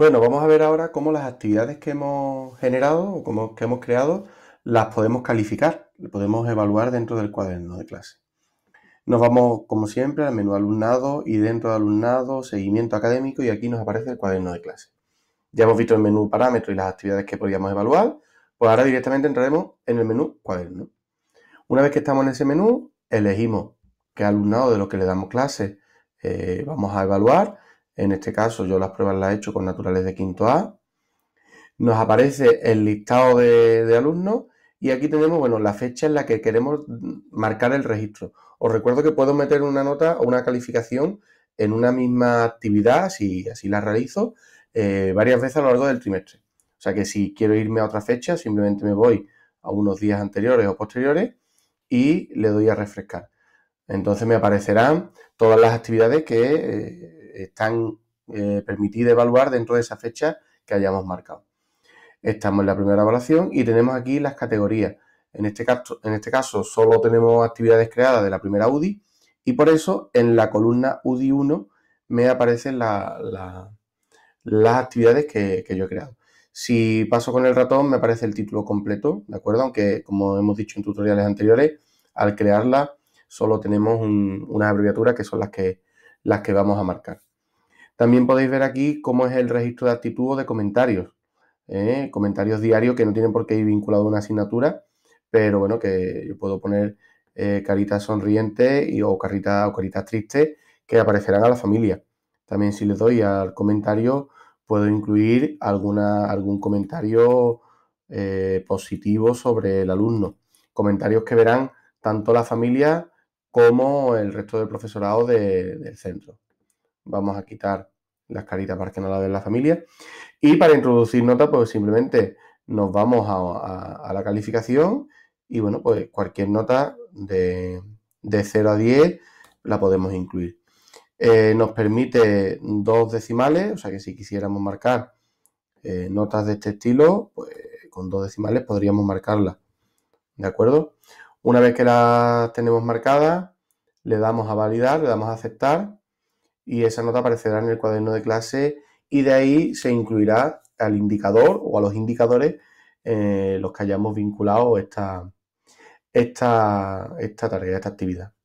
Bueno, vamos a ver ahora cómo las actividades que hemos generado o como, que hemos creado las podemos calificar, las podemos evaluar dentro del cuaderno de clase. Nos vamos, como siempre, al menú alumnado y dentro de alumnado, seguimiento académico y aquí nos aparece el cuaderno de clase. Ya hemos visto el menú parámetro y las actividades que podríamos evaluar, pues ahora directamente entraremos en el menú cuaderno. Una vez que estamos en ese menú, elegimos qué alumnado de lo que le damos clase eh, vamos a evaluar en este caso yo las pruebas las he hecho con naturales de quinto A. Nos aparece el listado de, alumnos y aquí tenemos, bueno, la fecha en la que queremos marcar el registro. Os recuerdo que puedo meter una nota o una calificación en una misma actividad, si así la realizo, eh, varias veces a lo largo del trimestre. O sea que si quiero irme a otra fecha, simplemente me voy a unos días anteriores o posteriores y le doy a refrescar. Entonces me aparecerán todas las actividades que eh, están eh, permitidas evaluar dentro de esa fecha que hayamos marcado. Estamos en la primera evaluación y tenemos aquí las categorías. En este, caso, en este caso solo tenemos actividades creadas de la primera UDI y por eso en la columna UDI 1 me aparecen las actividades que, yo he creado. Si paso con el ratón me aparece el título completo, ¿de acuerdo? Aunque como hemos dicho en tutoriales anteriores, al crearla solo tenemos unas abreviaturas que son las que, las que vamos a marcar. También podéis ver aquí cómo es el registro de actitud o de comentarios. ¿eh? comentarios diarios que no tienen por qué ir vinculado a una asignatura, pero bueno, que yo puedo poner eh, caritas sonrientes o, caritas, o tristes que aparecerán a la familia. También si le doy al comentario, puedo incluir algún comentario eh, positivo sobre el alumno. Comentarios que verán tanto la familia como el resto del profesorado del centro. Vamos a quitar las caritas para que no la vean la familia. Y para introducir notas, pues simplemente nos vamos a, la calificación y bueno, pues cualquier nota de, de 0 a 10 la podemos incluir. Eh, nos permite dos decimales, o sea que si quisiéramos marcar eh, notas de este estilo, pues con dos decimales podríamos marcarla. ¿De acuerdo? Una vez que la tenemos marcada, le damos a validar, le damos a aceptar y esa nota aparecerá en el cuaderno de clase y de ahí se incluirá al indicador o a los indicadores eh, los que hayamos vinculado esta tarea, esta actividad.